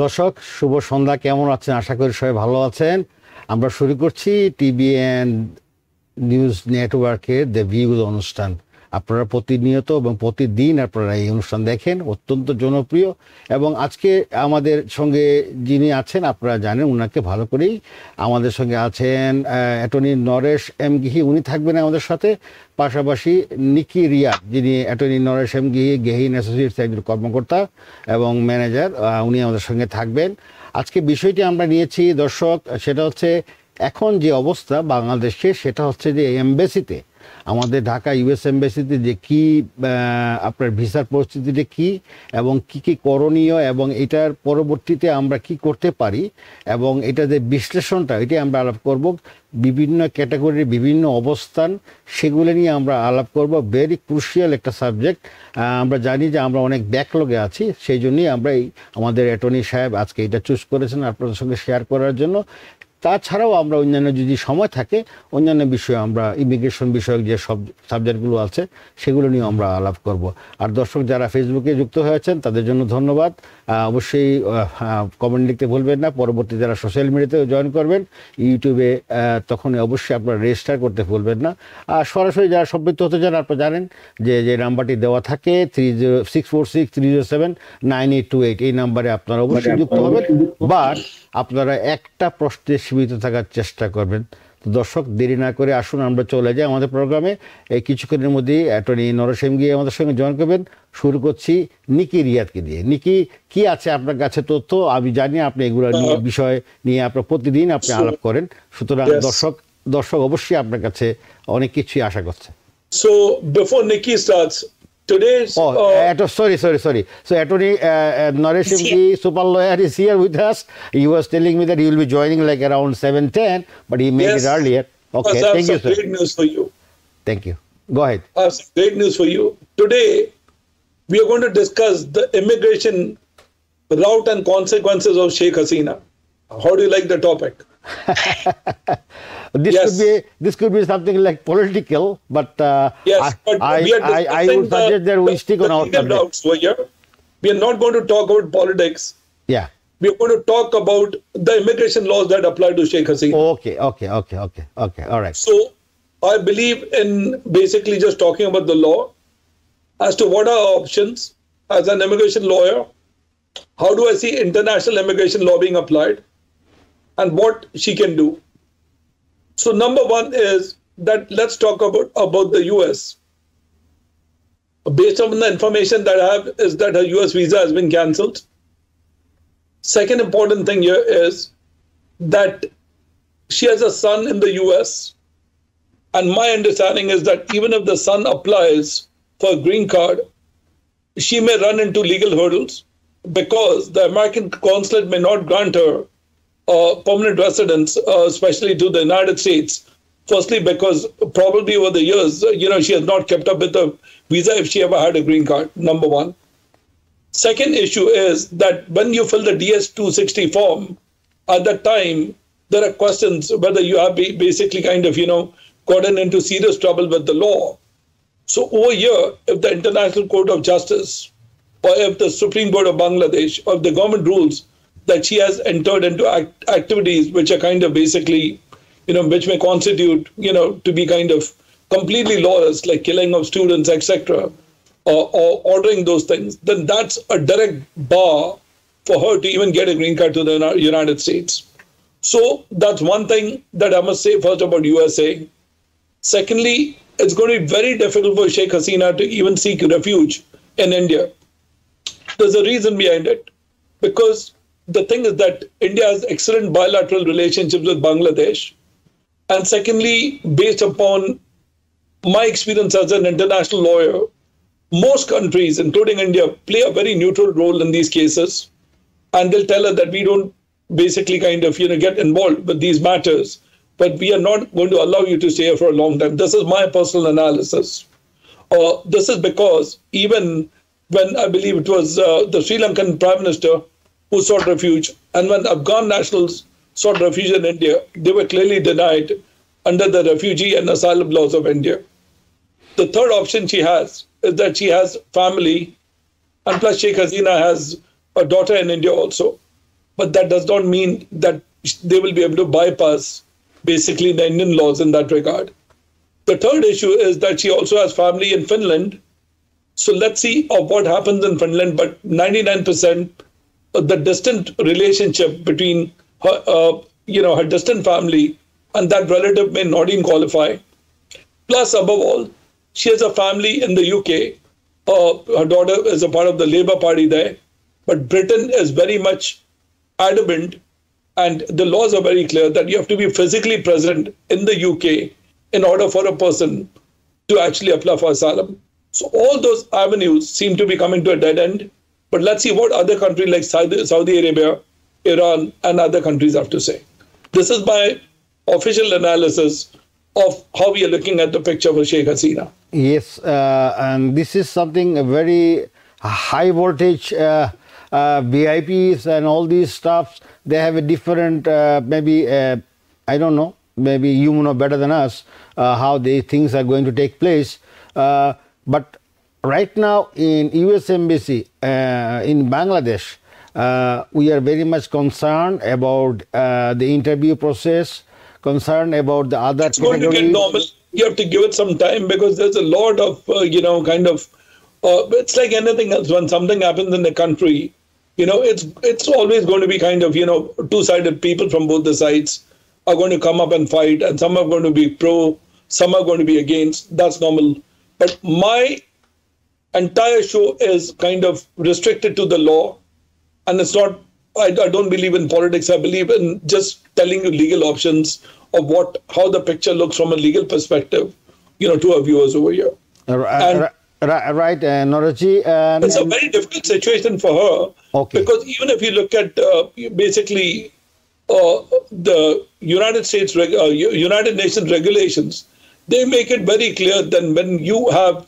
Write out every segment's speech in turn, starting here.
দর্শক শুভ সন্ধ্যা কেমন আছেন আশা করি সবাই ভালো আছেন আমরা শুরু করছি অ্যান্ড নিউজ নেটওয়ার্কের দ্য ভিউজ অনুষ্ঠান আপনারা প্রতিনিয়ত এবং প্রতিদিন আপনারা এই অনুষ্ঠান দেখেন অত্যন্ত জনপ্রিয় এবং আজকে আমাদের সঙ্গে যিনি আছেন আপনারা জানেন ওনাকে ভালো করেই আমাদের সঙ্গে আছেন অ্যাটর্নি নরেশ এম গিহি উনি থাকবেন আমাদের সাথে পাশাপাশি নিকি রিয়া যিনি অ্যাটর্নি নরেশ এম গিহি গেহিন অ্যাসোসিয়েটস একজন কর্মকর্তা এবং ম্যানেজার উনি আমাদের সঙ্গে থাকবেন আজকে বিষয়টি আমরা নিয়েছি দর্শক সেটা হচ্ছে এখন যে অবস্থা বাংলাদেশে সেটা হচ্ছে যে এমবেসিতে আমাদের ঢাকা ইউএস এম্বাসিতে যে কি আপনার ভিসার পরিস্থিতিটা কি এবং কি কি করণীয় এবং এটার পরবর্তীতে আমরা কি করতে পারি এবং এটা যে বিশ্লেষণটা এটি আমরা আলাপ করব বিভিন্ন ক্যাটাগরির বিভিন্ন অবস্থান সেগুলো নিয়ে আমরা আলাপ করব ভেরি ক্রুশিয়াল একটা সাবজেক্ট আমরা জানি যে আমরা অনেক ব্যাকলগে আছি সেই জন্যই আমরা এই আমাদের অ্যাটর্নি সাহেব আজকে এটা চুজ করেছেন আপনাদের সঙ্গে শেয়ার করার জন্য তাছাড়াও আমরা অন্যান্য যদি সময় থাকে অন্যান্য বিষয়ে আমরা ইমিগ্রেশন বিষয়ক যে সব সাবজেক্টগুলো আছে সেগুলো নিয়ে আমরা আলাপ করব আর দর্শক যারা ফেসবুকে যুক্ত হয়েছেন তাদের জন্য ধন্যবাদ অবশ্যই কমেন্ট লিখতে ভুলবেন না পরবর্তী যারা সোশ্যাল মিডিয়াতেও জয়েন করবেন ইউটিউবে তখন অবশ্যই আপনারা রেজিস্টার করতে ভুলবেন না আর সরাসরি যারা সম্পৃক্ত হতে চান আপনারা জানেন যে যে নাম্বারটি দেওয়া থাকে three zero six four six three zero seven nine eight two eight এই নাম্বারে আপনারা মানে অবশ্যই যুক্ত হবেন বা আপনারা একটা প্রশ্নে সীমিত থাকার চেষ্টা করবেন তো দর্শক দেরি না করে আসুন আমরা চলে যাই আমাদের প্রোগ্রামে এই কিছুক্ষণের মধ্যেই অ্যাটর্নি নরসিম গিয়ে আমাদের সঙ্গে জয়েন করবেন শুরু করছি নিকি রিয়াদকে দিয়ে নিকি কি আছে আপনার কাছে তথ্য আমি জানি আপনি এগুলো নিয়ে বিষয় নিয়ে আপনার প্রতিদিন আপনি আলাপ করেন সুতরাং দর্শক দর্শক অবশ্যই আপনার কাছে অনেক কিছুই আশা করছে so before Nikki Today's. Oh, uh, uh sorry, sorry, sorry. So, Attorney uh, uh, Naresh super lawyer, is here with us. He was telling me that he will be joining like around 7.10, but he made yes. it earlier. Okay, thank you, sir. great news for you. Thank you. Go ahead. I have great news for you. Today, we are going to discuss the immigration route and consequences of Sheikh Hasina. How do you like the topic? This yes. could be this could be something like political, but uh, yes, I, but I, I would suggest that we the, stick the on our Doubts here. We are not going to talk about politics. Yeah. We are going to talk about the immigration laws that apply to Sheikh Hasina. okay, okay, okay, okay, okay. All right. So I believe in basically just talking about the law as to what are options as an immigration lawyer. How do I see international immigration law being applied? And what she can do. So number one is that let's talk about, about the US. Based on the information that I have is that her US visa has been cancelled. Second important thing here is that she has a son in the US. And my understanding is that even if the son applies for a green card, she may run into legal hurdles because the American consulate may not grant her uh, permanent residents, uh, especially to the United States. Firstly, because probably over the years, uh, you know, she has not kept up with the visa if she ever had a green card, number one. Second issue is that when you fill the DS 260 form, at that time, there are questions whether you have basically kind of, you know, gotten into serious trouble with the law. So over here, if the International Court of Justice or if the Supreme Court of Bangladesh or the government rules that she has entered into act- activities which are kind of basically, you know, which may constitute, you know, to be kind of completely lawless, like killing of students, etc., or, or ordering those things, then that's a direct bar for her to even get a green card to the United States. So that's one thing that I must say first about USA. Secondly, it's going to be very difficult for Sheikh Hasina to even seek refuge in India. There's a reason behind it, because the thing is that India has excellent bilateral relationships with Bangladesh. And secondly, based upon my experience as an international lawyer, most countries, including India, play a very neutral role in these cases. And they'll tell us that we don't basically kind of you know get involved with these matters, but we are not going to allow you to stay here for a long time. This is my personal analysis. Uh, this is because even when I believe it was uh, the Sri Lankan Prime Minister who sought refuge. And when Afghan nationals sought refuge in India, they were clearly denied under the refugee and asylum laws of India. The third option she has is that she has family, and plus Sheikh Hasina has a daughter in India also. But that does not mean that they will be able to bypass basically the Indian laws in that regard. The third issue is that she also has family in Finland. So let's see of what happens in Finland. But 99% the distant relationship between her, uh, you know, her distant family and that relative may not even qualify. Plus, above all, she has a family in the UK. Uh, her daughter is a part of the Labour Party there, but Britain is very much adamant, and the laws are very clear that you have to be physically present in the UK in order for a person to actually apply for asylum. So all those avenues seem to be coming to a dead end. But let's see what other countries like Saudi Arabia, Iran, and other countries have to say. This is my official analysis of how we are looking at the picture for Sheikh Hasina. Yes, uh, and this is something very high voltage. Uh, uh, VIPs and all these stuffs, they have a different, uh, maybe, uh, I don't know, maybe you know better than us uh, how these things are going to take place. but right now in US Embassy uh, in Bangladesh, uh, we are very much concerned about uh, the interview process, concerned about the other. It's going to get normal. You have to give it some time because there's a lot of uh, you know kind of. Uh, it's like anything else. When something happens in the country, you know it's it's always going to be kind of you know two-sided people from both the sides are going to come up and fight, and some are going to be pro, some are going to be against. That's normal. But my entire show is kind of restricted to the law, and it's not. I, I don't believe in politics. I believe in just telling you legal options of what how the picture looks from a legal perspective, you know, to our viewers over here. Uh, and, uh, Right, right uh, Um, it's a very difficult situation for her okay. because even if you look at uh, basically uh, the United States, uh, United Nations regulations, they make it very clear that when you have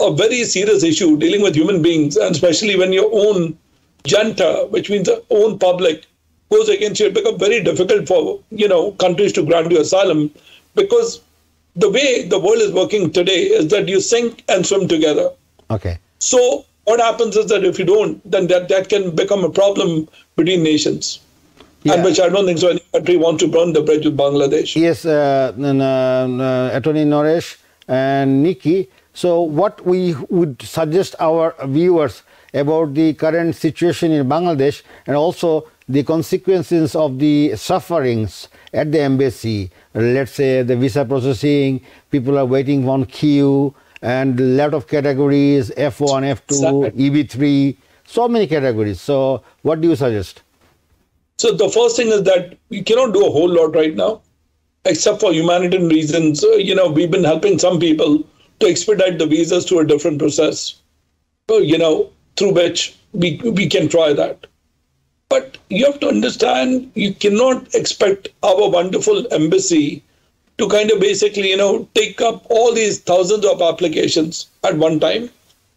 a very serious issue dealing with human beings, and especially when your own junta, which means the own public, goes against you, it becomes very difficult for you know countries to grant you asylum because the way the world is working today is that you sink and swim together. Okay. So what happens is that if you don't, then that, that can become a problem between nations. Yeah. And which I don't think so any country wants to burn the bridge with Bangladesh. Yes, uh, uh, uh, Attorney Noresh and Nikki, so what we would suggest our viewers about the current situation in Bangladesh and also the consequences of the sufferings at the embassy, let's say the visa processing, people are waiting on queue, and a lot of categories F1, F2, EB3, so many categories. So, what do you suggest? So, the first thing is that we cannot do a whole lot right now, except for humanitarian reasons. You know, we've been helping some people to expedite the visas through a different process, you know, through which we, we can try that. But you have to understand, you cannot expect our wonderful embassy to kind of basically, you know, take up all these thousands of applications at one time.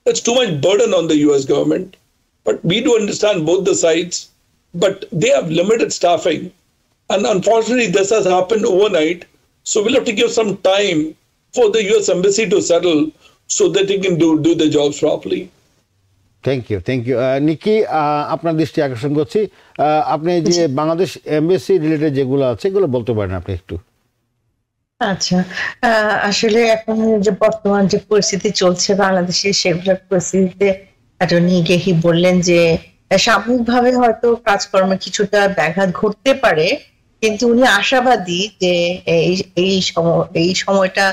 That's too much burden on the US government. But we do understand both the sides, but they have limited staffing. And unfortunately, this has happened overnight. So we'll have to give some time for the US embassy to settle so that he can do, do the jobs properly. Thank you thank you Nikki আপনার দৃষ্টি আকর্ষণ করছি uh, আপনি যে Bangladesh embassy related যেগুলো আছে এগুলো বলতে পারেন আপনি একটু আচ্ছা আসলে এখন যে বর্তমান যে পরিস্থিতি চলছে বাংলাদেশে সেগুলোর পরিস্থিতিতে অ্যাটর্নি গেহি বললেন যে সাময়িকভাবে হয়তো কাজকর্মে কিছুটা ব্যাঘাত ঘটতে পারে কিন্তু উনি আশাবাদী যে এই এই সময়টা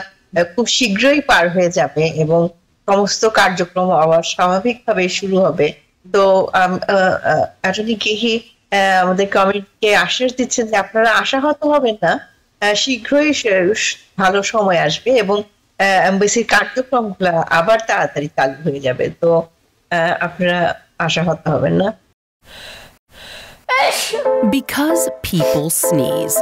খুব শীঘ্রই পার হয়ে যাবে এবং সমস্ত কার্যক্রম আবার স্বাভাবিকভাবে শুরু হবে তো অ্যাটর্নি গেহি আমাদের কমিটিকে আশ্বাস দিচ্ছেন যে আপনারা আশাহত হবেন না শীঘ্রই ভালো সময় আসবে এবং এমবেসির কার্যক্রম আবার তাড়াতাড়ি চালু হয়ে যাবে তো আপনারা আশাহত হবেন না Because people sneeze.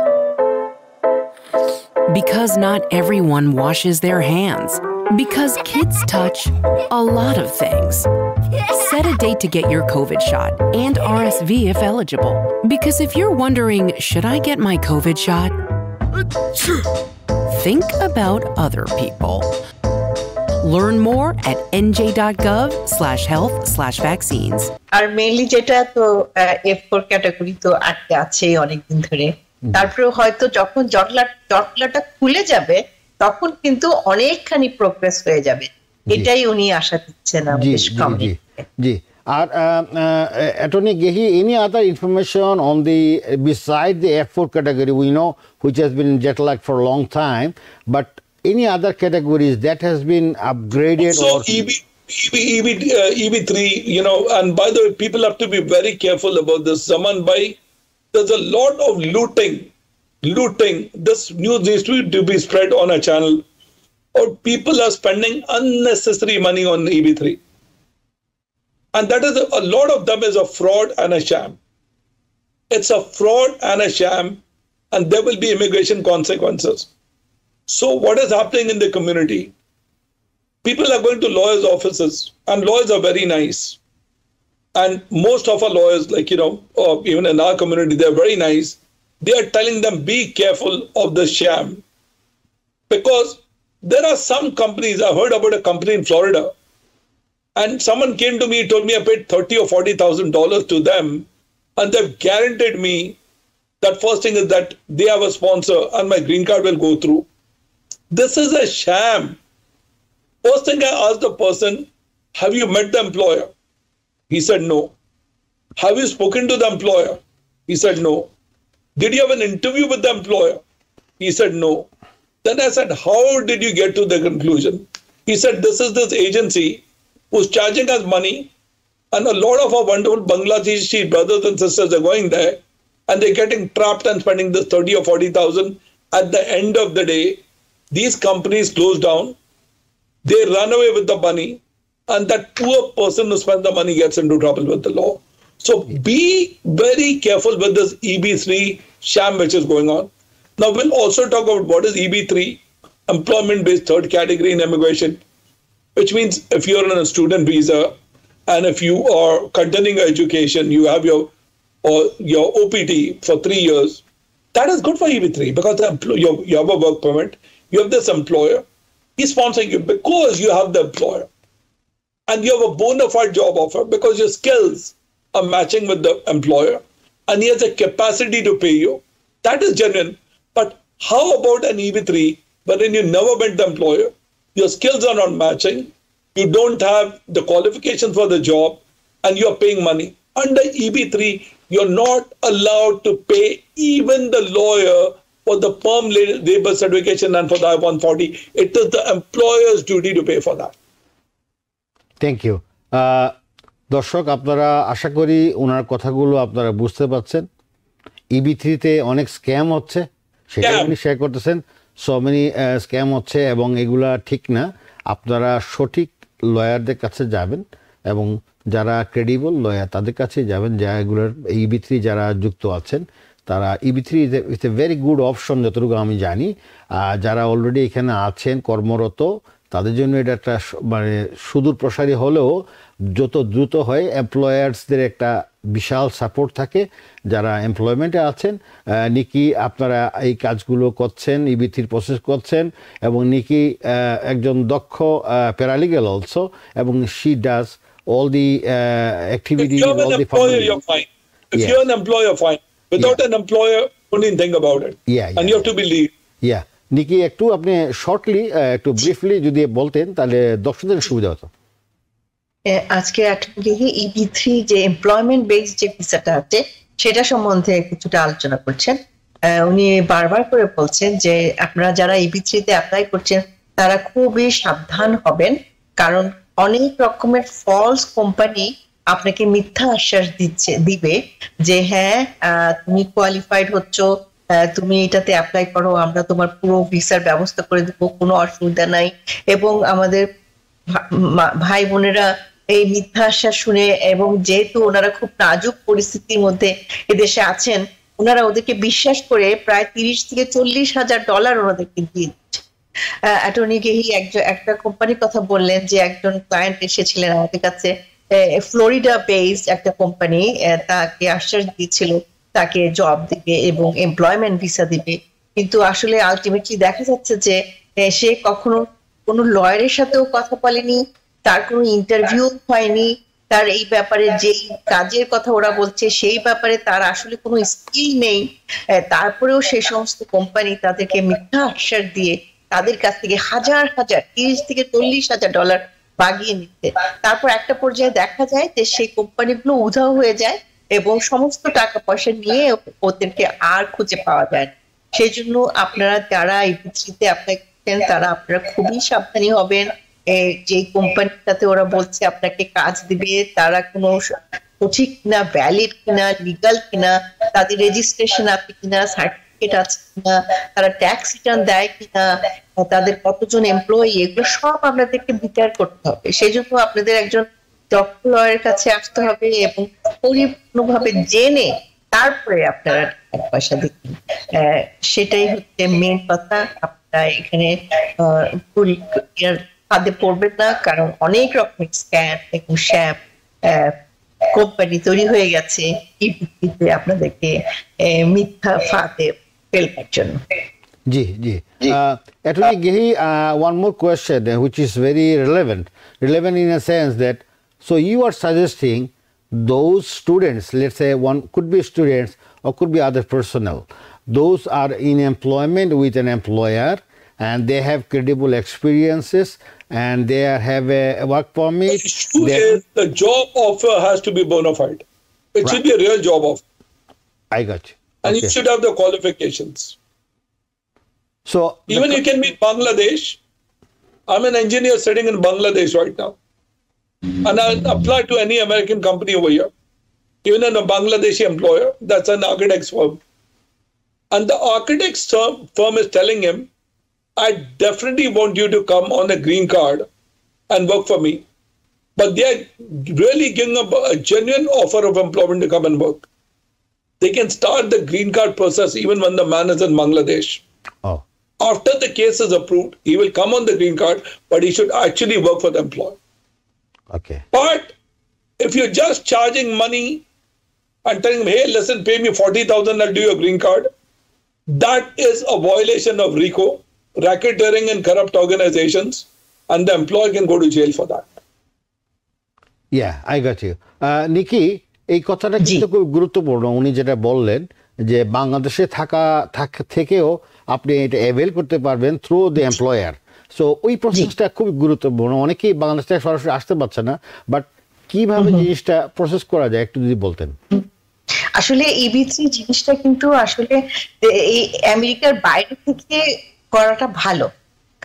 Because not everyone washes their hands. Because kids touch a lot of things. Set a date to get your COVID shot and RSV if eligible. Because if you're wondering, should I get my COVID shot? Think about other people. Learn more at nj.gov slash health slash vaccines. আর mainly যেটা তো F four category তো আটকে আছে অনেকদিন ধরে তারপরে হয়তো যখন জটলা জটলাটা খুলে যাবে তখন কিন্তু অনেকখানি প্রোগ্রেস হয়ে যাবে এটাই উনি আশা দিচ্ছেন জি জি আর attorney gehi any other information on the beside the f4 category we know which has been jet lagged for a long time but any other categories that has been upgraded so or EB, EB, EB, uh, EB3, you know, and by the way, people have to be very careful about this. Zaman Bhai there's a lot of looting, looting. This news needs to be spread on a channel, or people are spending unnecessary money on EB3. And that is a lot of them is a fraud and a sham. It's a fraud and a sham, and there will be immigration consequences. So, what is happening in the community? People are going to lawyers' offices, and lawyers are very nice. And most of our lawyers, like, you know, or even in our community, they're very nice. They are telling them, be careful of the sham. Because there are some companies, I heard about a company in Florida, and someone came to me, told me I paid thirty or forty thousand dollars to them, and they've guaranteed me that first thing is that they have a sponsor and my green card will go through. This is a sham. First thing I asked the person, have you met the employer? He said, No. Have you spoken to the employer? He said, No. Did you have an interview with the employer? He said, No. Then I said, How did you get to the conclusion? He said, This is this agency who's charging us money, and a lot of our wonderful Bangladeshi brothers and sisters are going there, and they're getting trapped and spending this 30 or 40,000. At the end of the day, these companies close down, they run away with the money, and that poor person who spends the money gets into trouble with the law. So be very careful with this EB3 sham which is going on. Now we'll also talk about what is EB3, employment-based third category in immigration, which means if you're on a student visa and if you are continuing your education, you have your or your OPT for three years, that is good for EB3 because you have a work permit, you have this employer, he's sponsoring you because you have the employer and you have a bona fide job offer because your skills are matching with the employer and he has a capacity to pay you, that is genuine. But how about an EB3 wherein you never met the employer, your skills are not matching, you don't have the qualifications for the job, and you are paying money? Under EB3, you're not allowed to pay even the lawyer for the perm labor certification and for the I 140. It is the employer's duty to pay for that. Thank you uh, দর্শক আপনারা আশা করি ওনার কথাগুলো আপনারা বুঝতে পারছেন ইবি e থ্রিতে অনেক scam হচ্ছে সেটা উনি শেয়ার করতেছেন সো মেনি স্ক্যাম হচ্ছে এবং এগুলা ঠিক না আপনারা সঠিক লয়ারদের কাছে যাবেন এবং যারা ক্রেডিবল লয়ার তাদের কাছে যাবেন যা এগুলোর ইবি থ্রি যারা যুক্ত আছেন তারা EB three is a very good option যতটুকু আমি জানি যারা অলরেডি এখানে আছেন কর্মরত তাদের জন্য এটা একটা মানে সুদূর প্রসারী হলেও যত দ্রুত হয় এমপ্লয়ার্সদের একটা বিশাল সাপোর্ট থাকে যারা এমপ্লয়মেন্টে আছেন নিকি আপনারা এই কাজগুলো করছেন ইবিথির e প্রসেস করছেন এবং নিকি একজন দক্ষ প্যারালিগেল অলসো এবং she does all the activity Nikki একটু আপনি শর্টলি একটু ব্রিফলি যদি বলতেন তাহলে দর্শকদের সুবিধা হতো আজকে ইবি থ্রি যে এমপ্লয়মেন্ট বেস যে ভিসাটা আছে সেটা সম্বন্ধে কিছুটা আলোচনা করছেন উনি বারবার করে বলছেন যে আপনারা যারা ইবি থ্রিতে অ্যাপ্লাই করছেন তারা খুবই সাবধান হবেন কারণ অনেক রকমের ফলস কোম্পানি আপনাকে মিথ্যা আশ্বাস দিচ্ছে দিবে যে হ্যাঁ তুমি কোয়ালিফাইড হচ্ছ তুমি এটাতে অ্যাপ্লাই করো আমরা তোমার পুরো ভিসার ব্যবস্থা করে দেবো কোনো অসুবিধা নাই এবং আমাদের ভাই বোনেরা এই মিথ্যা আশ্বাস শুনে এবং যেহেতু ওনারা খুব নাজুক পরিস্থিতির মধ্যে এদেশে আছেন ওনারা ওদেরকে বিশ্বাস করে প্রায় তিরিশ থেকে চল্লিশ হাজার ডলার ওনাদেরকে দিয়ে দিচ্ছে অ্যাটর্নি গেহি একজন একটা কোম্পানির কথা বললেন যে একজন ক্লায়েন্ট এসেছিলেন আমাদের কাছে ফ্লোরিডা বেসড একটা কোম্পানি তাকে আশ্বাস দিয়েছিল তাকে জব দিবে এবং এমপ্লয়মেন্ট ভিসা দিবে কিন্তু আসলে আলটিমেটলি দেখা যাচ্ছে যে সে কখনো কোনো লয়ারের সাথেও কথা বলেনি তার কোনো ইন্টারভিউ হয়নি তার এই ব্যাপারে যে কাজের কথা ওরা বলছে সেই ব্যাপারে তার আসলে কোনো স্কিল নেই তারপরেও সেই সমস্ত কোম্পানি তাদেরকে মিথ্যা আশ্বাস দিয়ে তাদের কাছ থেকে হাজার হাজার তিরিশ থেকে চল্লিশ হাজার ডলার বাগিয়ে নিচ্ছে তারপর একটা পর্যায়ে দেখা যায় যে সেই কোম্পানিগুলো উধাও হয়ে যায় এবং সমস্ত টাকা পয়সা নিয়ে ওদেরকে আর খুঁজে পাওয়া যায় না সেই জন্য আপনারা যারা এই বিক্রিতে আপনাকে তারা আপনারা খুবই সাবধানী হবেন যে কোম্পানিটাতে ওরা বলছে আপনাকে কাজ দিবে তারা কোনো সঠিক কিনা ভ্যালিড কিনা লিগাল কিনা তাদের রেজিস্ট্রেশন আছে কিনা সার্টিফিকেট আছে কিনা তারা ট্যাক্স রিটার্ন দেয় কিনা তাদের কতজন এমপ্লয়ি এগুলো সব আপনাদেরকে বিচার করতে হবে সেই জন্য আপনাদের একজন ডক্টরের কাছে আসতে হবে এবং পরিপূর্ণভাবে জেনে তারপরে আপনারা পয়সা দিচ্ছেন সেটাই হচ্ছে মেন কথা আপনারা এখানে ফাঁদে পড়বেন না কারণ অনেক রকমের স্ক্যাম এবং শ্যাম কোম্পানি তৈরি হয়ে গেছে এই ভিত্তিতে আপনাদেরকে মিথ্যা ফাঁদে ফেলবার জন্য জি জি Uh, Gehi one more question which is very relevant relevant in relevant. Sense that So, you are suggesting those students, let us say one could be students or could be other personnel, those are in employment with an employer and they have credible experiences and they have a, work permit. The is the job offer has to be bona fide. It right. should be a real job offer. I got you. And okay. you should have the qualifications. So even you can be Bangladesh. I'm an engineer sitting in Bangladesh right now. Mm-hmm. And I apply to any American company over here, even a Bangladeshi employer, that's an architect's firm. And the architect's firm, firm is telling him, I definitely want you to come on a green card and work for me. But they're really giving a genuine offer of employment to come and work. They can start the green card process even when the man is in Bangladesh. Oh. After the case is approved, he will come on the green card, but he should actually work for the employer. Okay. But if you're just charging money and telling them, hey, listen, pay me 40,000, I'll do your green card, that is a violation of RICO, racketeering and corrupt organizations, and the employer can go to jail for that. Yeah, I got you. Uh, Nikki, এই কথাটা কিন্তু খুব গুরুত্বপূর্ণ উনি যেটা বললেন যে বাংলাদেশে থাকা থেকেও আপনি এটা অ্যাভেল করতে পারবেন থ্রু দ্য এমপ্লয়ার সো ওই প্রসেসটা খুব গুরুত্বপূর্ণ অনেকেই বাংলাদেশ থেকে সরাসরি আসতে পারছে না বাট কিভাবে জিনিসটা প্রসেস করা যায় একটু যদি বলতেন আসলে এবি e থ্রি জিনিসটা কিন্তু আসলে এই আমেরিকার বাইরে থেকে করাটা ভালো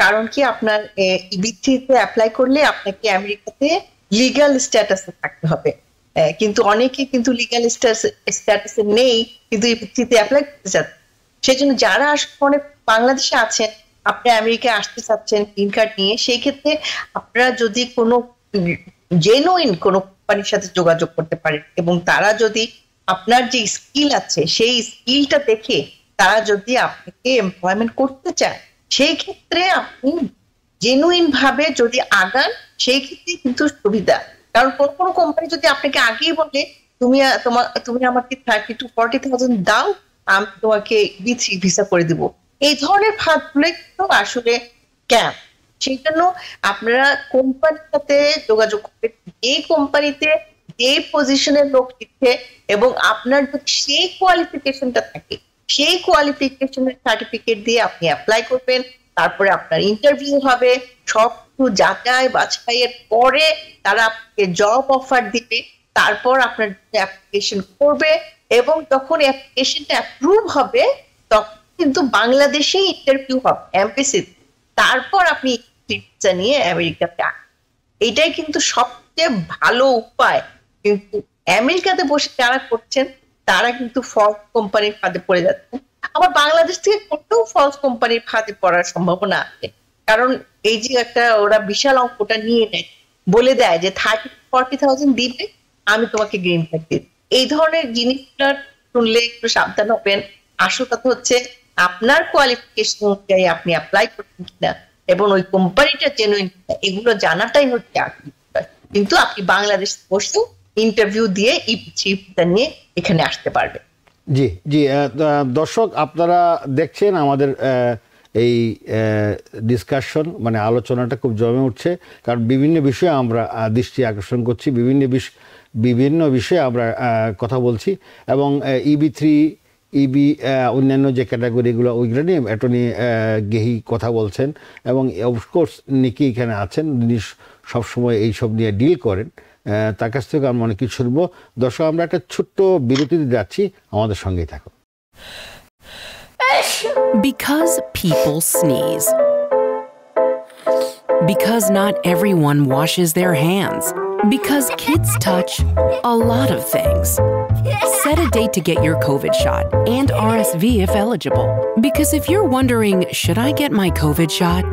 কারণ কি আপনার এবি থ্রিতে অ্যাপ্লাই করলে আপনাকে আমেরিকাতে লিগ্যাল স্ট্যাটাসে থাকতে হবে কিন্তু অনেকে কিন্তু লিগাল স্ট্যাটাসে নেই কিন্তু এবি থ্রিতে অ্যাপ্লাই করতে চাচ্ছে সেজন্য যারা আসলে অনেক বাংলাদেশে আছেন আপনি আমেরিকায় আসতে চাচ্ছেন গ্রিন কার্ড নিয়ে সেই ক্ষেত্রে আপনারা যদি কোনো জেনুইন কোনো কোম্পানির সাথে যোগাযোগ করতে পারেন এবং তারা যদি আপনার যে স্কিল আছে সেই স্কিলটা দেখে তারা যদি আপনাকে এমপ্লয়মেন্ট করতে চায় সেই ক্ষেত্রে আপনি জেনুইন ভাবে যদি আগান সেই ক্ষেত্রে কিন্তু সুবিধা কারণ কোন কোন কোম্পানি যদি আপনাকে আগেই বলে তুমি তোমার তুমি আমাকে থার্টি টু ফর্টি থাউজেন্ড দাও আমি তোমাকে বি থ্রি ভিসা করে দিবো এই ধরনের ফাঁদগুলো কিন্তু আসলে ক্যাম্প সেই জন্য আপনারা কোম্পানির সাথে যোগাযোগ করবেন যে কোম্পানিতে যে পজিশনের লোক দিচ্ছে এবং আপনার যদি সেই কোয়ালিফিকেশনটা থাকে সেই কোয়ালিফিকেশনের সার্টিফিকেট দিয়ে আপনি অ্যাপ্লাই করবেন তারপরে আপনার ইন্টারভিউ হবে সব কিছু যাচাই বাছাইয়ের পরে তারা আপনাকে জব অফার দিবে তারপর আপনার অ্যাপ্লিকেশন করবে এবং যখন অ্যাপ্লিকেশনটা অ্যাপ্রুভ হবে তখন কিন্তু বাংলাদেশে ইন্টারভিউ হবে এমপিসিতে তারপর আপনি ভিসা নিয়ে আমেরিকাতে এটাই কিন্তু সবচেয়ে ভালো উপায় কিন্তু আমেরিকাতে বসে যারা করছেন তারা কিন্তু ফল কোম্পানির ফাঁদে পড়ে যাচ্ছে আবার বাংলাদেশ থেকে করতেও ফলস কোম্পানির ফাঁদে পড়ার সম্ভাবনা আছে কারণ এই যে একটা ওরা বিশাল অঙ্কটা নিয়ে নেয় বলে দেয় যে থার্টি ফর্টি থাউজেন্ড দিবে আমি তোমাকে গ্রিন কার্ড দিই এই ধরনের জিনিসটা শুনলে একটু সাবধান হবেন আসল কথা হচ্ছে আপনার কোয়ালিফিকেশন অনুযায়ী আপনি অ্যাপ্লাই করছেন কিনা এবং ওই কোম্পানিটা জেনুইন এগুলো জানাটাই হচ্ছে কিন্তু আপনি বাংলাদেশ বসে ইন্টারভিউ দিয়ে চিপটা নিয়ে এখানে আসতে পারবেন জি জি দর্শক আপনারা দেখছেন আমাদের এই ডিসকাশন মানে আলোচনাটা খুব জমে উঠছে কারণ বিভিন্ন বিষয়ে আমরা দৃষ্টি আকর্ষণ করছি বিভিন্ন বিভিন্ন বিষয়ে আমরা কথা বলছি এবং ইবি থ্রি ইবি অন্যান্য যে ক্যাটাগরিগুলো ওইগুলো নিয়ে অ্যাটর্নি গেহি কথা বলছেন এবং অফকোর্স নিকি এখানে আছেন তিনি সবসময় এইসব নিয়ে ডিল করেন তার কাছ থেকে আমরা অনেক কিছু শুনবো দর্শক আমরা একটা ছোট্ট বিরতিতে যাচ্ছি আমাদের সঙ্গেই থাকো Because people sneeze. Because not everyone washes their hands. Because kids touch a lot of things. Set a date to get your COVID shot and RSV if eligible. Because if you're wondering, should I get my COVID shot?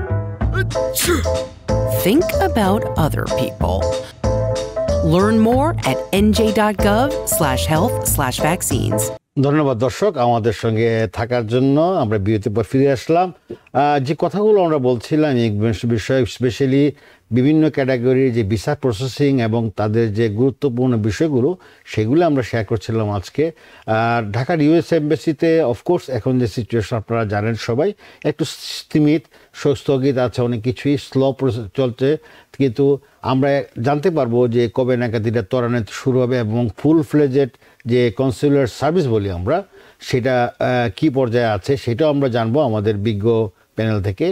Think about other people. Learn more at nj.gov slash health slash vaccines. ধন্যবাদ দর্শক আমাদের সঙ্গে থাকার জন্য আমরা বিরতির পর ফিরে আসলাম যে কথাগুলো আমরা বলছিলাম বিষয়ে স্পেশালি বিভিন্ন ক্যাটাগরির যে ভিসা প্রসেসিং এবং তাদের যে গুরুত্বপূর্ণ বিষয়গুলো সেগুলো আমরা শেয়ার করছিলাম আজকে আর ঢাকার ইউএস এম্বাসিতে অফকোর্স এখন যে সিচুয়েশন আপনারা জানেন সবাই একটু স্থিমিত স্থগিত আছে অনেক কিছুই স্লো প্রসেস চলছে কিন্তু আমরা জানতে পারবো যে কবে নাগাদ এটা ত্বরান্বিত শুরু হবে এবং ফুল ফ্লেজেড যে কনসিউলার সার্ভিস বলি আমরা সেটা কি পর্যায়ে আছে সেটাও আমরা জানবো আমাদের বিজ্ঞ প্যানেল থেকে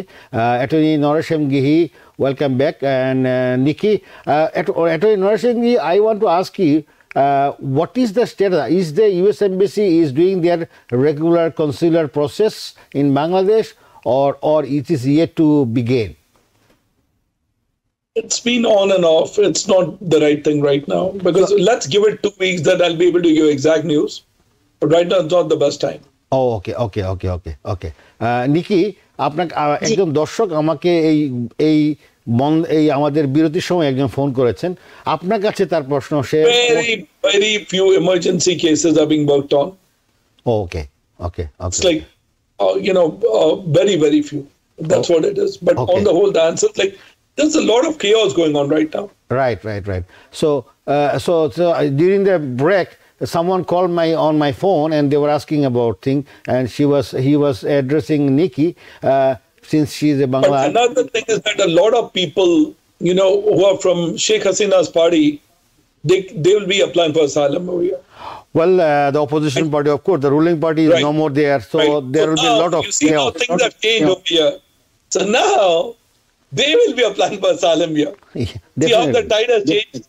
attorney Naresh M Gehi welcome back. And uh, Nikki, uh, at, at Nursing, I want to ask you, uh, what is the status? Is the U.S. Embassy is doing their regular consular process in Bangladesh or, or it is yet to begin? It's been on and off. It's not the right thing right now because so, let's give it two weeks that I'll be able to give exact news. But right now, it's not the best time. Oh, okay, okay, okay, okay, okay. Uh, Nikki, আপনাকে একজন দর্শক আমাকে এই এই এই আমাদের বিরতির সময় একজন ফোন করেছেন আপনার কাছে তার প্রশ্ন সে very few emergency cases are being worked on okay okay it's like you know very very few that's what it is but on the whole the like there's a lot of chaos going on right Right, right, right. So, uh, so, uh, the break, someone called my on my phone and they were asking about thing and she was he was addressing Nikki uh, since she's a Bangla. But another thing is that a lot of people you know who are from Sheikh Hasina's party they they will be applying for asylum over here. Well, uh, the opposition party, of course, the ruling party is right. no more there, so right. there so will be a lot of. You see chaos. how things have changed over here. So now they will be applying for asylum here. Yeah, see how the tide has changed.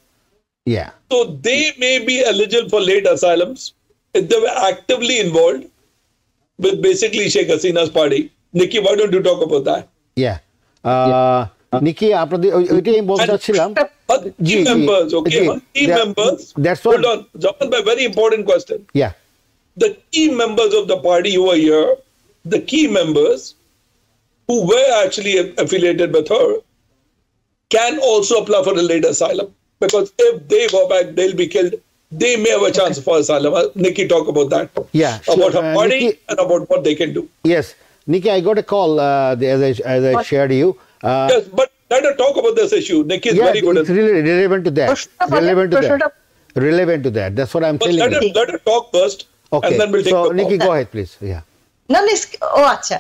Yeah. So they may be eligible for late asylums if they were actively involved with basically Sheikh Hasina's party. Nikki, why don't you talk about that? Yeah. Uh, yeah. Nikki, আপনাদের ওইটাই আমি বলতে চাচ্ছিলাম team members okay team members that's what hold on John by very important question yeah the key members of the party who are here the key members who were actually affiliated with her can also apply for a late asylum because if they go back, they'll be killed. They may have a chance okay. for asylum. Nikki, talk about that. Yeah. About her uh, body Nikki, and about what they can do. Yes. Nikki, I got a call uh, as I, as I shared you. Uh, yes, but let us talk about this issue. Nikki is yeah, very good. It's really relevant to that. relevant to that. Relevant to that. That's what I'm but telling let you. let her talk first. Okay. And then we'll take so, the Nikki, go ahead, please. Yeah. না ও oh, আচ্ছা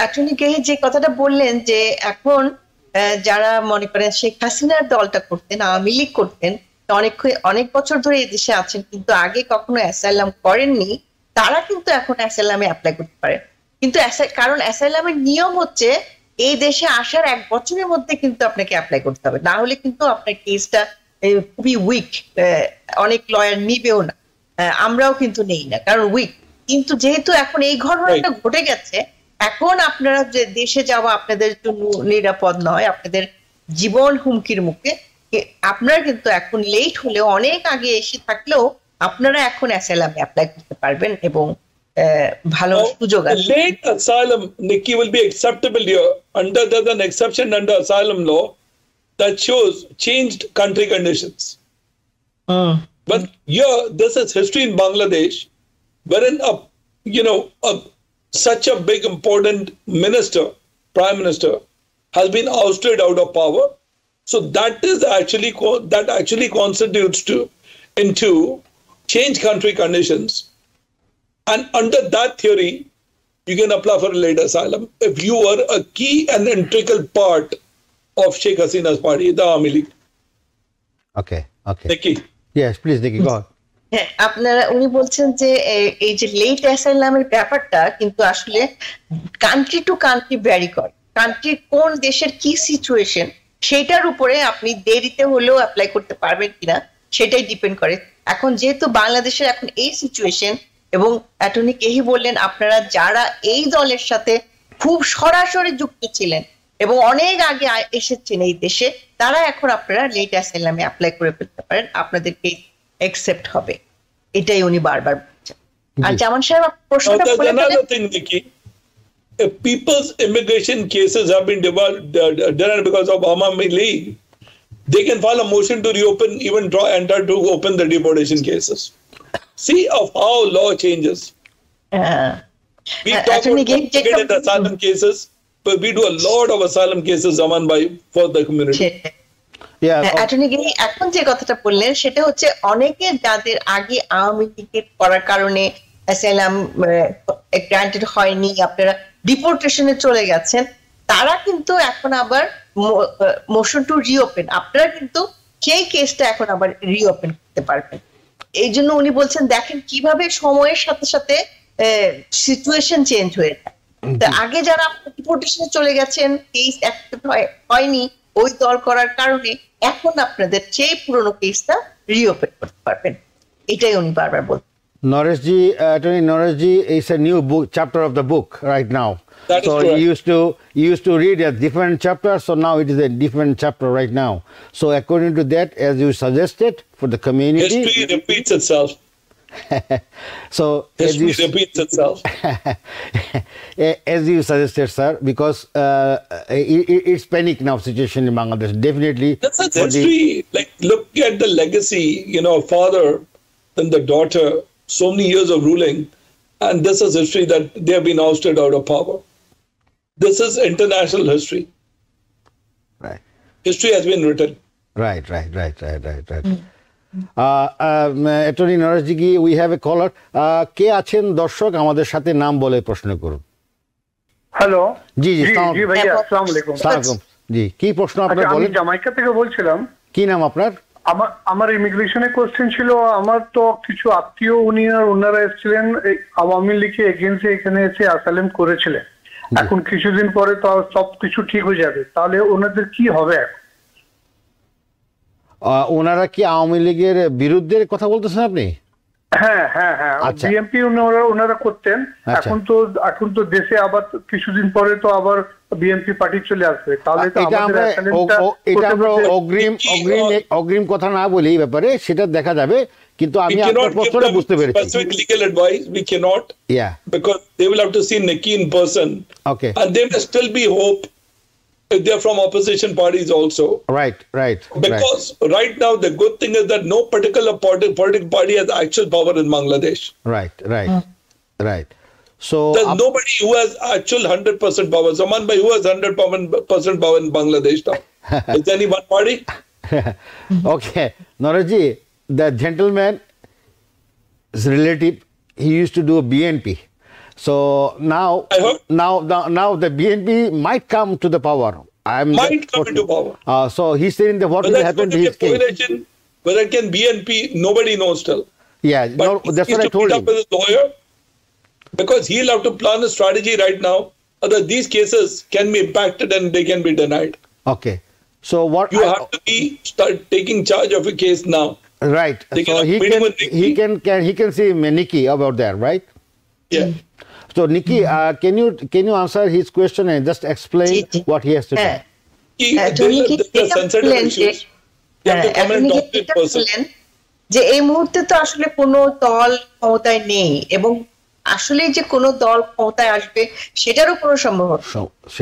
actually কে যে কথাটা বললেন যে এখন যারা মনে করেন শেখ হাসিনার দলটা করতেন আওয়ামী লীগ করতেন অনেক অনেক বছর ধরে এই দেশে আছেন কিন্তু আগে কখনো অ্যাসাইলাম করেননি তারা কিন্তু এখন অ্যাসাইলামে অ্যাপ্লাই করতে পারে কিন্তু কারণ অ্যাসাইলামের নিয়ম হচ্ছে এই দেশে আসার এক বছরের মধ্যে কিন্তু আপনাকে অ্যাপ্লাই করতে হবে না হলে কিন্তু আপনার কেসটা খুবই উইক অনেক লয়ার নিবেও না আমরাও কিন্তু নেই না কারণ উইক কিন্তু যেহেতু এখন এই ঘটনাটা ঘটে গেছে এখন আপনারা যে দেশে যাওয়া আপনাদের জন্য নিরাপদ নয় আপনাদের জীবন হুমকির মুখে আপনারা কিন্তু এখন লেট হলেও অনেক আগে এসে থাকলেও আপনারা এখন অ্যাসাইলামে অ্যাপ্লাই করতে পারবেন এবং ভালো সুযোগ আছে late asylum Nikki will be acceptable here under that an exception under asylum law that shows changed country conditions but yeah, this is history in Bangladesh wherein a you know a such a big important minister, prime minister, has been ousted out of power. So that is actually that actually constitutes to into change country conditions. And under that theory, you can apply for a late asylum if you were a key and integral part of Sheikh Hasina's party, the Awami League. Okay, okay. Nikki. Yes, please, Nikki, go on. হ্যাঁ আপনারা উনি বলছেন যে এই যে late অ্যাসাইলামের ব্যাপারটা কিন্তু আসলে কান্ট্রি টু কান্ট্রি ভ্যারি করে কোন দেশের কি সিচুয়েশন সেটার উপরে আপনি দেরিতে হলেও অ্যাপ্লাই করতে পারবেন কিনা সেটাই ডিপেন্ড করে এখন যেহেতু বাংলাদেশের এখন এই সিচুয়েশন এবং অ্যাটর্নি কেহি বললেন আপনারা যারা এই দলের সাথে খুব সরাসরি যুক্ত ছিলেন এবং অনেক আগে এসেছেন এই দেশে তারা এখন আপনারা লেট অ্যাসাইলামে অ্যাপ্লাই করে ফেলতে পারেন আপনাদেরকে অ্যাকসেপ্ট হবে এটাই উনি বারবার আর জামান সাহেব প্রশ্নটা তিনি দেখি uh, people's immigration cases have been developed, uh, uh because of Awami They can file a motion to reopen, even draw enter to open the deportation cases. See of how law changes. Uh, we uh, talk about complicated asylum cases, but we do a lot of asylum cases, Zaman, by for the community. হ্যাঁ, oh. Attorney এখন যে কথাটা বললেন সেটা হচ্ছে অনেকে যাদের আগে আওয়ামী লীগের করার কারণে অ্যাসাইলাম গ্রান্টেড হয়নি আপনারা ডিপোর্টেশনে চলে গেছেন তারা কিন্তু এখন আবার মোশন টু রিওপেন আপনারা কিন্তু সেই কেসটা এখন আবার রিওপেন করতে পারবেন এই জন্য উনি বলছেন দেখেন কিভাবে সময়ের সাথে সাথে সিচুয়েশন চেঞ্জ হয়ে যায় আগে যারা ডিপোর্টেশনে চলে গেছেন কেস হয়নি ওই দল করার কারণে এখন আপনাদের চেয়ে পুরনো কেসটা রিওপেন করতে পারবেন এটাই উনি বারবার বলতেন Nareshji Nareshji is a new book chapter of the book right now that so you used to you used to read a different chapter so now it is a different chapter right now so according to that as you suggested for the community history repeats itself so you, repeats itself. as you suggested, sir, because uh, it, it's panic now situation in Bangladesh. Definitely, that's a history. The, like look at the legacy. You know, father, then the daughter. So many years of ruling, and this is history that they have been ousted out of power. This is international history. Right. History has been written. Right, right, right, right, right, right. Mm. Attorney Nareshji we have a caller কে আছেন দর্শক আমাদের সাথে নাম বলে প্রশ্ন করুন hello জি জি জি হ্যাঁ, কি প্রশ্ন আচ্ছা, আপনার বলেন জামাইকা থেকে বলছিলাম কি নাম আপনার আমার আমার ইমিগ্রেশনের কোয়েশ্চেন ছিল আমার তো কিছু আত্মীয় উনি আর ওনারা এসেছিলেন আওয়ামী লীগের এগেন্সে এখানে এসে আসালেম করেছিলেন এখন কিছুদিন পরে তো সব কিছু ঠিক হয়ে যাবে তাহলে ওনাদের কি হবে এখন ওনারা কি আওয়ামী লীগের বিরুদ্ধে কথা বলতেছেন আপনি হ্যাঁ হ্যাঁ হ্যাঁ আচ্ছা। বিএনপি ওনারা ওনারা করতেন আচ্ছা। এখন তো এখন তো দেশে আবার কিছুদিন পরে তো আবার বিএনপি পার্টি চলে আসবে তাহলে আচ্ছা, এটা আমরা এটা আমরা অগ্রিম অগ্রিম অগ্রিম কথা না বলি এই ব্যাপারে সেটা দেখা যাবে কিন্তু আমি আপনার প্রশ্নটা বুঝতে পেরেছি specific legal advice we can't yeah because they will have to see Nikki in person okay and there still be hope they're from opposition parties also. Right, right. Because right. right, now the good thing is that no particular party, political party has actual power in Bangladesh. Right, right, mm. right. So there's nobody who has actual hundred percent power. Someone by who has hundred percent power in Bangladesh now. is there any one party? okay, Naraji, the is relative, he used to do BNP. So now, now, now, now the BNP might come to the power. I'm might come into power. Uh, so he's saying the what will happen to his case. Whether it can BNP, nobody knows still. Yeah, no, that's what I told him. With his lawyer because he'll have to plan a strategy right now. Other these cases can be impacted and they can be denied. Okay. So what you I, have to be start taking charge of a case now. Right. They so he can, he can, can he can see Meniki about that, right? Yeah. So, Nikki, mm-hmm. uh, can you can you answer his question and just explain what he has to say? যে uh, uh, এই মুহূর্তে তো আসলে কোনো দল ক্ষমতায় নেই এবং আসলে যে কোনো দল ক্ষমতায় আসবে সেটারও কোনো সম্ভব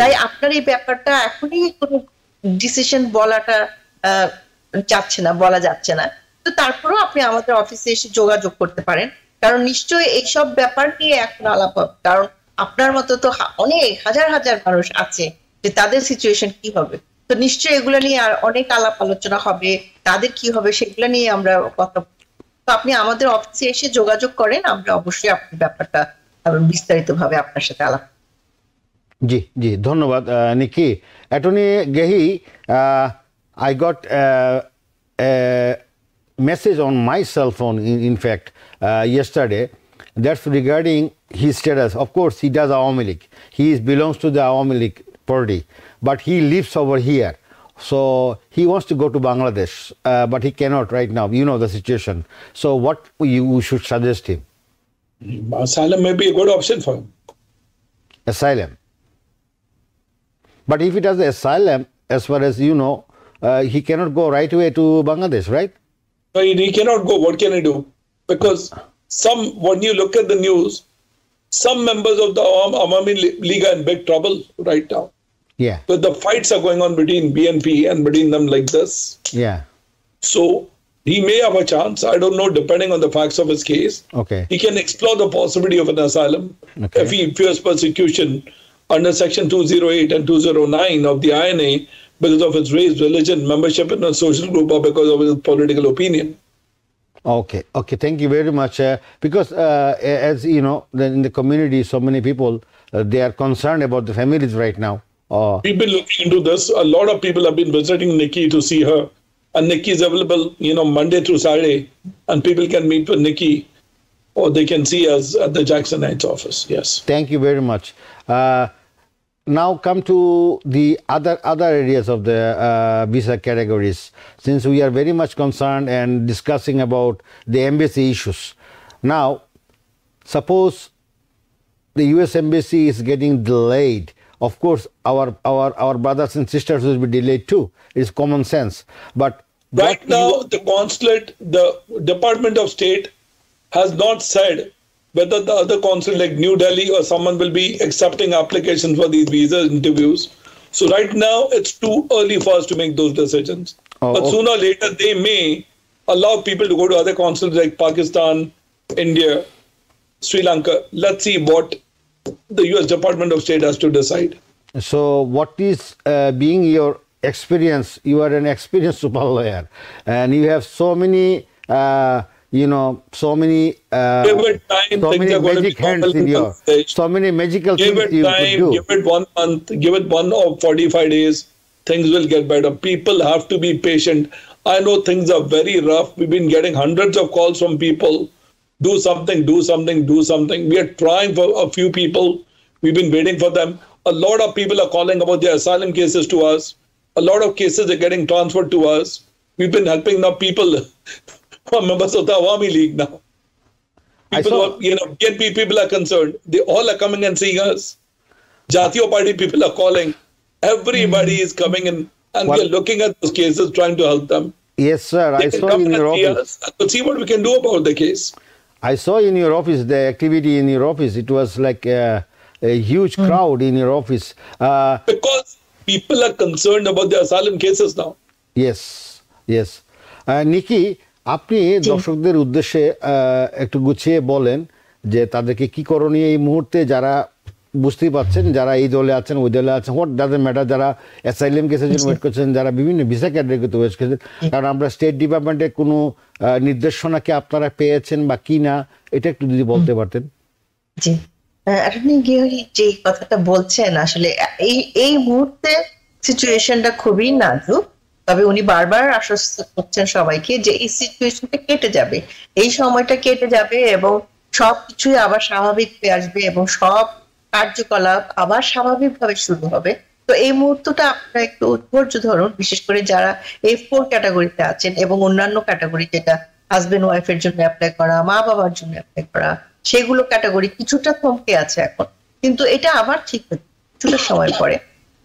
তাই আপনার এই ব্যাপারটা এখনই কোনো ডিসিশন বলাটা যাচ্ছে না বলা যাচ্ছে না তো তারপরেও আপনি আমাদের অফিসে এসে যোগাযোগ করতে পারেন কারণ নিশ্চয়ই এইসব ব্যাপার নিয়ে এখন আলাপ হবে কারণ আপনার মতো তো অনেক হাজার হাজার মানুষ আছে যে তাদের সিচুয়েশন কি হবে তো নিশ্চয়ই এগুলো নিয়ে আর অনেক আলাপ আলোচনা হবে তাদের কি হবে সেগুলো নিয়ে আমরা কথা তো আপনি আমাদের অফিসে এসে যোগাযোগ করেন আমরা অবশ্যই আপনার ব্যাপারটা বিস্তারিত ভাবে আপনার সাথে আলাপ জি জি ধন্যবাদ Nikki attorney Gehi I got message on my cell phone, in, in fact, uh, yesterday. That's regarding his status. Of course, he does Awami League. He is, belongs to the Awami League party, but he lives over here. So he wants to go to Bangladesh, uh, but he cannot right now. You know the situation. So what you should suggest him? Asylum may be a good option for him. Asylum. But if he does asylum, as far as you know, uh, he cannot go right away to Bangladesh, right? he cannot go. What can he do? Because some, when you look at the news, some members of the Amami League are in big trouble right now. Yeah. But the fights are going on between BNP and between them like this. Yeah. So he may have a chance. I don't know, depending on the facts of his case. Okay. He can explore the possibility of an asylum okay. if he fears persecution under Section 208 and 209 of the INA because of his race, religion, membership in a social group, or because of his political opinion. Okay, okay, thank you very much. Uh, because uh, as you know, in the community, so many people uh, they are concerned about the families right now. We've been looking into this. A lot of people have been visiting Nikki to see her, and Nikki is available, you know, Monday through Saturday, and people can meet with Nikki, or they can see us at the Jackson Heights office. Yes. Thank you very much. Uh, now come to the other other areas of the uh, visa categories since we are very much concerned and discussing about the embassy issues now suppose the us embassy is getting delayed of course our our our brothers and sisters will be delayed too it's common sense but right now the consulate the department of state has not said whether the other consulate like New Delhi or someone will be accepting applications for these visa interviews. So right now it's too early for us to make those decisions. Oh, but sooner or later they may allow people to go to other consulates like Pakistan, India, Sri Lanka. Let's see what the US Department of State has to decide. So what is uh, being your experience? You are an experienced super lawyer and you have so many uh, you know, so many, uh, time, so many magic hands in your, so many magical give things it time, you could do. Give it one month, give it one or 45 days, things will get better. People have to be patient. I know things are very rough. We've been getting hundreds of calls from people, do something, do something, do something. We are trying for a few people. We've been waiting for them. A lot of people are calling about their asylum cases to us. A lot of cases are getting transferred to us. We've been helping the people members of the Awami League now. People saw, are, you know, BNP people are concerned. They all are coming and seeing us. Jatiya Party people are calling. Everybody mm. is coming in and well, we are looking at those cases, trying to help them. Yes, sir. They I saw in your office. Let's see what we can do about the case. I saw in your office the activity in your office. It was like a, a huge mm. crowd in your office. Uh, because people are concerned about the asylum cases now. Yes, yes. Uh, Nikki, আপনি দর্শকদের উদ্দেশ্যে একটু গুছিয়ে বলেন যে তাদেরকে কি করণীয় এই মুহূর্তে যারা বুঝতেই পাচ্ছেন যারা এই দলে আছেন ওই দলে আছেন হোয়াট ডাজ ম্যাটার যারা অ্যাসাইলিম কেসের জন্য ওয়েট করছেন যারা বিভিন্ন ভিসা ক্যাটাগরিতে ওয়েট করছেন কারণ আমরা স্টেট ডিপার্টমেন্টের কোনো নির্দেশনা কি আপনারা পেয়েছেন বা কি না এটা একটু যদি বলতে পারতেন জি আপনি যে কথাটা বলছেন আসলে এই এই মুহূর্তে সিচুয়েশনটা খুবই নাজুক তবে উনি বারবার আশ্বস্ত করছেন সবাইকে যে এই সিচুয়েশনটা কেটে যাবে এই সময়টা কেটে যাবে এবং সবকিছুই আবার স্বাভাবিক হয়ে আসবে এবং সব কার্যকলাপ আবার স্বাভাবিক ভাবে শুরু হবে তো এই মুহূর্তটা আপনারা একটু ধৈর্য ধরুন বিশেষ করে যারা এই ফোর ক্যাটাগরিতে আছেন এবং অন্যান্য ক্যাটাগরি যেটা হাজবেন্ড ওয়াইফের জন্য অ্যাপ্লাই করা মা বাবার জন্য অ্যাপ্লাই করা সেগুলো ক্যাটাগরি কিছুটা থমকে আছে এখন কিন্তু এটা আবার ঠিক হচ্ছে কিছুটা সময় পরে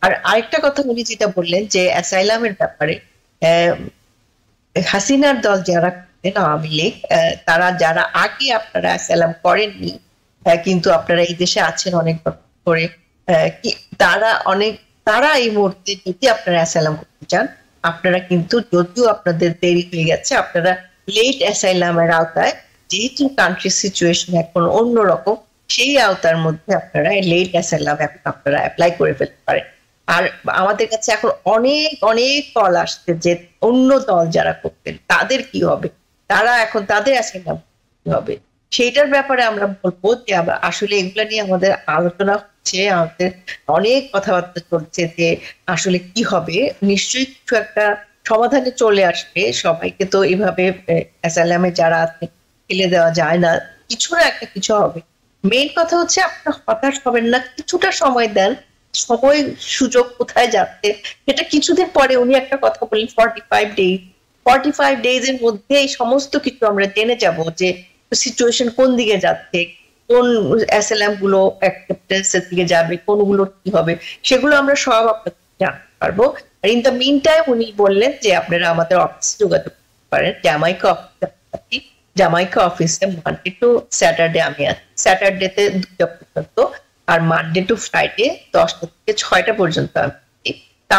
আর আরেকটা কথা উনি যেটা বললেন যে অ্যাসাইলামের ব্যাপারে হাসিনার দল যারা আওয়ামী লীগ তারা যারা আগে আপনারা অ্যাসাইলাম করেননি কিন্তু আপনারা এই দেশে আছেন অনেক করে তারা অনেক তারা এই মুহূর্তে যদি আপনারা অ্যাসাইলাম করতে চান আপনারা কিন্তু যদিও আপনাদের দেরি হয়ে গেছে আপনারা লেট অ্যাসাইলামের আওতায় যেহেতু কান্ট্রি সিচুয়েশন এখন অন্যরকম সেই আওতার মধ্যে আপনারা লেট অ্যাসাইলাম এখন আপনারা অ্যাপ্লাই করে ফেলতে পারেন আর আমাদের কাছে এখন অনেক অনেক দল আসছে যে অন্য দল যারা করতেন তাদের কি হবে তারা এখন তাদের কি হবে সেইটার ব্যাপারে আমরা বলবো যে আমরা আসলে এগুলো নিয়ে আমাদের আলোচনা হচ্ছে আমাদের অনেক কথাবার্তা চলছে যে আসলে কি হবে নিশ্চয়ই কিছু একটা সমাধানে চলে আসবে সবাইকে তো এভাবে অ্যাসাইলামে যারা আছে ফেলে দেওয়া যায় না কিছু না একটা কিছু হবে মেইন কথা হচ্ছে আপনার হতাশ হবেন না কিছুটা সময় দেন সময় সুযোগ কোথায় যাচ্ছে সেটা কিছুদিন পরে উনি একটা কথা বললেন forty five days forty five days এর মধ্যে এই সমস্ত কিছু আমরা জেনে যাব যে সিচুয়েশন কোন দিকে যাচ্ছে কোন অ্যাসেলাম গুলো অ্যাক্সেপ্টেন্সের দিকে যাবে কোনগুলো কি হবে সেগুলো আমরা সব আপনাদের জানতে পারবো আর ইন দ্য মিন টাইম উনি বললেন যে আপনারা আমাদের অফিসে যোগাযোগ করতে পারেন জামাইকা অফিসে জামাইকা অফিসে মানে টু স্যাটারডে আমি আছি স্যাটারডে তে দুটা পর্যন্ত আর মানডে টু ফ্রাইডে দশটা থেকে ছয়টা পর্যন্ত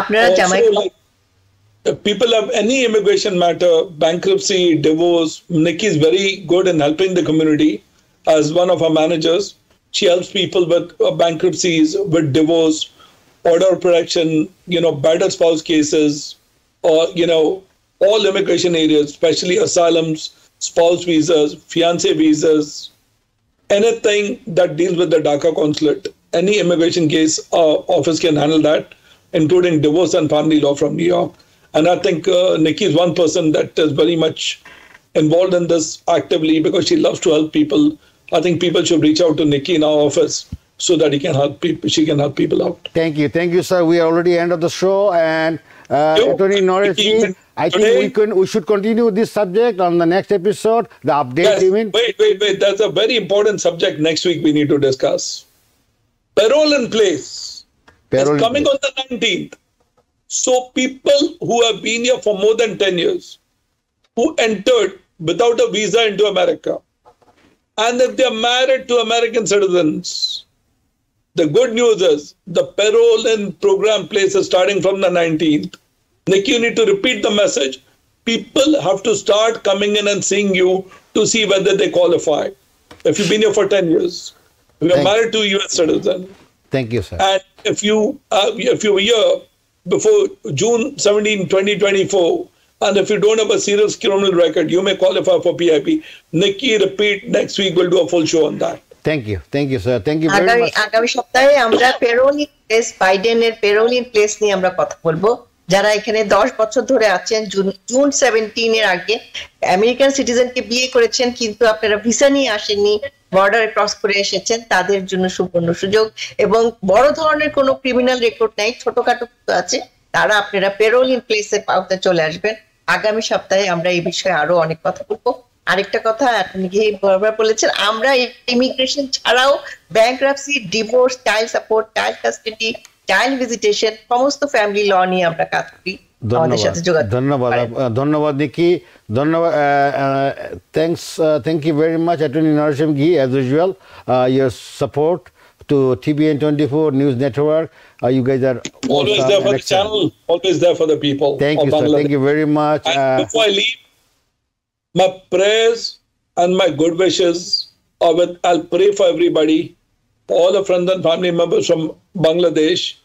আপনারা জামাই people have any immigration matter, bankruptcy, divorce. Nikki is very good in helping the community as one of our managers. She helps people with uh, bankruptcies, with divorce, order protection, you know, battered spouse cases, or, you know, all immigration areas, especially asylums, spouse visas, fiance visas, anything that deals with the Dhaka consulate, any immigration case uh, office can handle that, including divorce and family law from New York. And I think uh, Nikki is one person that is very much involved in this actively because she loves to help people. I think people should reach out to Nikki in our office so that he can help people, she can help people out. Thank you. Thank you, sir. We are already end of the show and uh, Attorney I think we can we should continue this subject on the next episode. The update, yes, you mean? Wait, wait, wait. That's a very important subject. Next week we need to discuss. Parole in place. Parole It's coming place. on the 19th. So people who have been here for more than 10 years, who entered without a visa into America, and if they are married to American citizens, the good news is the parole and program places starting from the 19th. Nikki, you need to repeat the message. People have to start coming in and seeing you to see whether they qualify. If you've been here for 10 years, if you're married to a US citizen. Thank you, sir. And if you uh, if you were here before June 17, 2024, and if you don't have a serious criminal record, you may qualify for PIP. Nikki, repeat, next week we'll do a full show on that. Thank you thank you sir thank you আগামী আগামী সপ্তাহে আমরা পেরোলি place বাইডেনের পেরোলি place নিয়ে আমরা কথা বলবো যারা এখানে দশ বছর ধরে আছেন জুন সেভেন্টিন এর আগে আমেরিকান সিটিজেনকে বিয়ে করেছেন কিন্তু আপনারা ভিসা নিয়ে আসেননি বর্ডার ক্রস করে এসেছেন তাদের জন্য সুবর্ণ সুযোগ এবং বড় ধরনের কোনো ক্রিমিনাল রেকর্ড নাই ছোটখাটো আছে তারা আপনারা পেরোলিন প্লেস প্লেসে পাওতে চলে আসবেন আগামী সপ্তাহে আমরা এই বিষয়ে আরো অনেক কথা বলবো আরেকটা কথা আপনি কি বারবার বলেছেন আমরা ইমিগ্রেশন ছাড়াও bankruptcy divorce child support child custody child visitation সমস্ত ফ্যামিলি ল নিয়ে আমরা কাজ করি ধন্যবাদ ধন্যবাদ নিকি ধন্যবাদ thanks thank you very much attorney Naresh Gehi as usual support to TVN twenty four news network you guys uh, uh, are always there for the channel, always My prayers and my good wishes are with, I'll pray for everybody, all the friends and family members from Bangladesh.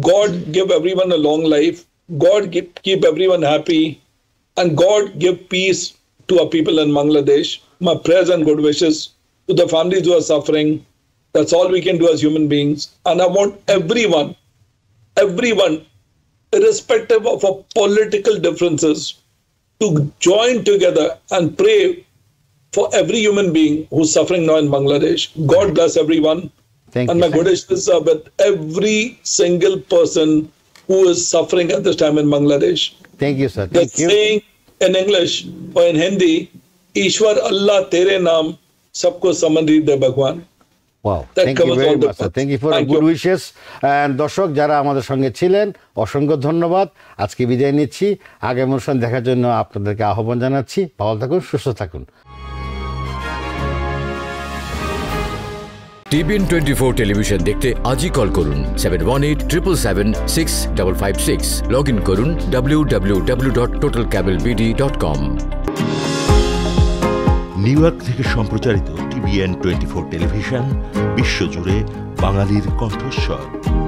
God give everyone a long life. God give, keep everyone happy. And God give peace to our people in Bangladesh. My prayers and good wishes to the families who are suffering. That's all we can do as human beings. And I want everyone, everyone, irrespective of our political differences, to join together and pray for every human being who's suffering now in Bangladesh. God bless everyone. Thank and you, my good wishes are with every single person who is suffering at this time in Bangladesh. Thank you, sir. Thank the you. saying in English or in Hindi, Ishwar Allah Tere Naam Sabko Samandhi De Bhagwan. Thank thank you you দর্শক যারা আমাদের সঙ্গে ছিলেন অসংখ্য ধন্যবাদ আজকে বিদায় নিচ্ছি আগামী অনুষ্ঠান দেখার জন্য আপনাদেরকে আহ্বান জানাচ্ছি ভালো থাকুন সুস্থ থাকুন টিভিএন টোয়েন্টি ফোর টেলিভিশন দেখতে আজই কল করুন seven one eight triple seven six double five six log in করুন W W W dot total cable BD dot com New York থেকে সম্প্রচারিত টিভিএন টোয়েন্টি ফোর টেলিভিশন বিশ্বজুড়ে বাঙালির কণ্ঠস্বর